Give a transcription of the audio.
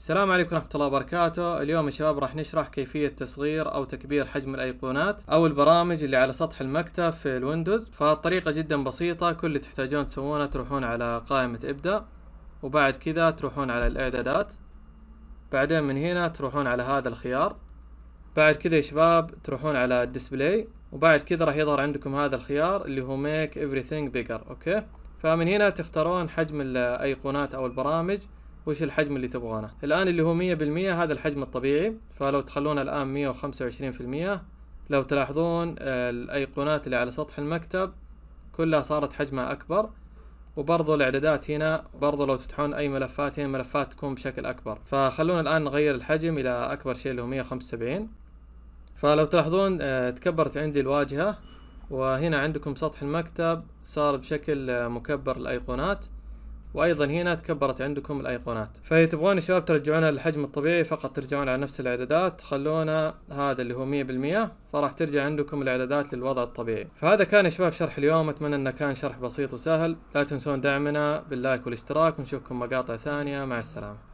السلام عليكم ورحمة الله وبركاته، اليوم يا شباب راح نشرح كيفية تصغير أو تكبير حجم الأيقونات أو البرامج اللي على سطح المكتب في الويندوز، فالطريقة جدا بسيطة كل اللي تحتاجون تسوونه تروحون على قائمة إبدأ، وبعد كذا تروحون على الإعدادات، بعدين من هنا تروحون على هذا الخيار، بعد كذا يا شباب تروحون على الديسبلاي، وبعد كذا راح يظهر عندكم هذا الخيار اللي هو make everything bigger، أوكي؟ فمن هنا تختارون حجم الأيقونات أو البرامج وش الحجم اللي تبغونه الآن اللي هو 100% هذا الحجم الطبيعي فلو تخلون الآن مية وخمسة وعشرين في المية لو تلاحظون آه، الأيقونات اللي على سطح المكتب كلها صارت حجمها أكبر وبرضو الإعدادات هنا برضو لو تفتحون أي ملفات هنا ملفات تكون بشكل أكبر فخلونا الآن نغير الحجم إلى أكبر شيء اللي هو 175 فلو تلاحظون آه، تكبرت عندي الواجهة وهنا عندكم سطح المكتب صار بشكل آه، مكبر الأيقونات وايضا هنا تكبرت عندكم الايقونات فتبغون يا شباب ترجعونها للحجم الطبيعي فقط ترجعون على نفس الاعدادات خلونا هذا اللي هو 100% فراح ترجع عندكم الاعدادات للوضع الطبيعي فهذا كان يا شباب شرح اليوم اتمنى انه كان شرح بسيط وسهل لا تنسون دعمنا باللايك والاشتراك ونشوفكم مقاطع ثانيه مع السلامه